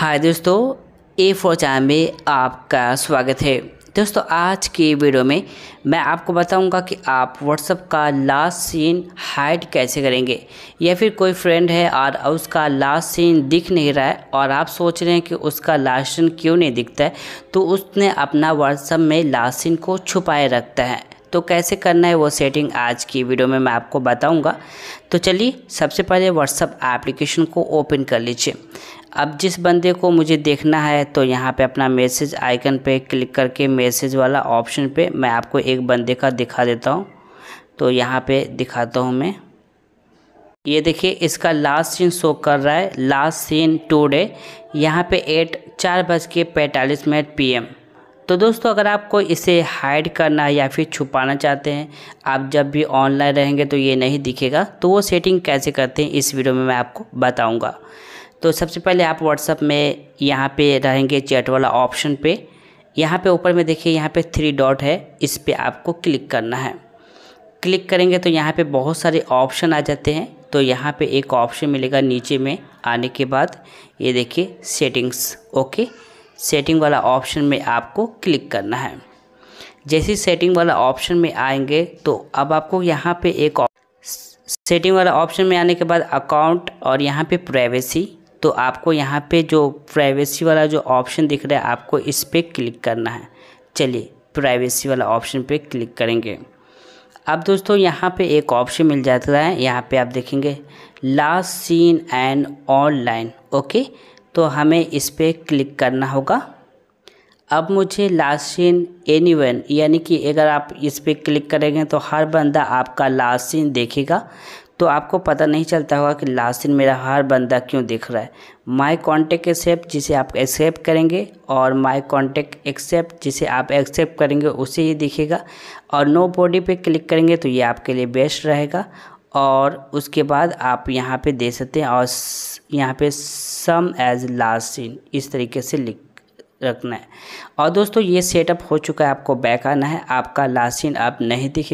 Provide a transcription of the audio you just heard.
हाय दोस्तों ए four channel में आपका स्वागत है दोस्तों आज के वीडियो में मैं आपको बताऊंगा कि आप व्हाट्सअप का लास्ट सीन हाइड कैसे करेंगे या फिर कोई फ्रेंड है और उसका लास्ट सीन दिख नहीं रहा है और आप सोच रहे हैं कि उसका लास्ट सीन क्यों नहीं दिखता है तो उसने अपना व्हाट्सअप में लास्ट सीन को छुपाए रखता है तो कैसे करना है वो सेटिंग आज की वीडियो में मैं आपको बताऊंगा तो चलिए सबसे पहले व्हाट्सअप एप्लीकेशन को ओपन कर लीजिए अब जिस बंदे को मुझे देखना है तो यहाँ पे अपना मैसेज आइकन पे क्लिक करके मैसेज वाला ऑप्शन पे मैं आपको एक बंदे का दिखा देता हूँ तो यहाँ पे दिखाता हूँ मैं ये देखिए इसका लास्ट सीन शो कर रहा है लास्ट सीन टू डे यहाँ पे एट चार बज के पैंतालीस मिनट पी तो दोस्तों अगर आपको इसे हाइड करना है या फिर छुपाना चाहते हैं आप जब भी ऑनलाइन रहेंगे तो ये नहीं दिखेगा तो वो सेटिंग कैसे करते हैं इस वीडियो में मैं आपको बताऊँगा तो सबसे पहले आप व्हाट्सअप में यहाँ पे रहेंगे चैट वाला ऑप्शन पे यहाँ पे ऊपर में देखिए यहाँ पे थ्री डॉट है इस पर आपको क्लिक करना है क्लिक करेंगे तो यहाँ पे बहुत सारे ऑप्शन आ जाते हैं तो यहाँ पे एक ऑप्शन मिलेगा नीचे में आने के बाद ये देखिए सेटिंग्स ओके सेटिंग वाला ऑप्शन में आपको क्लिक करना है जैसे सेटिंग वाला ऑप्शन में आएंगे तो अब आपको यहाँ पे एक सेटिंग वाला ऑप्शन में आने के बाद अकाउंट और यहाँ पे प्राइवेसी तो आपको यहाँ पे जो प्राइवेसी वाला जो ऑप्शन दिख रहा है आपको इस पर क्लिक करना है चलिए प्राइवेसी वाला ऑप्शन पे क्लिक करेंगे अब दोस्तों यहाँ पे एक ऑप्शन मिल जाता है यहाँ पे आप देखेंगे last seen and online okay तो हमें इस पर क्लिक करना होगा अब मुझे लास्ट सीन एनी वन यानी कि अगर आप इस पर क्लिक करेंगे तो हर बंदा आपका लास्ट सीन देखेगा तो आपको पता नहीं चलता होगा कि लास्ट सीन मेरा हर बंदा क्यों दिख रहा है माय कॉन्टेक्ट एक्सेप्ट जिसे आप एक्सेप्ट करेंगे और माय कॉन्टेक्ट एक्सेप्ट जिसे आप एक्सेप्ट करेंगे उसे ये दिखेगा और नो बॉडी पे क्लिक करेंगे तो ये आपके लिए बेस्ट रहेगा और उसके बाद आप यहाँ पे दे सकते हैं और यहाँ पे सम एज लास्ट सीन इस तरीके से लिख रखना है और दोस्तों ये सेटअप हो चुका है आपको बैक आना है आपका लास्ट सीन आप नहीं दिखे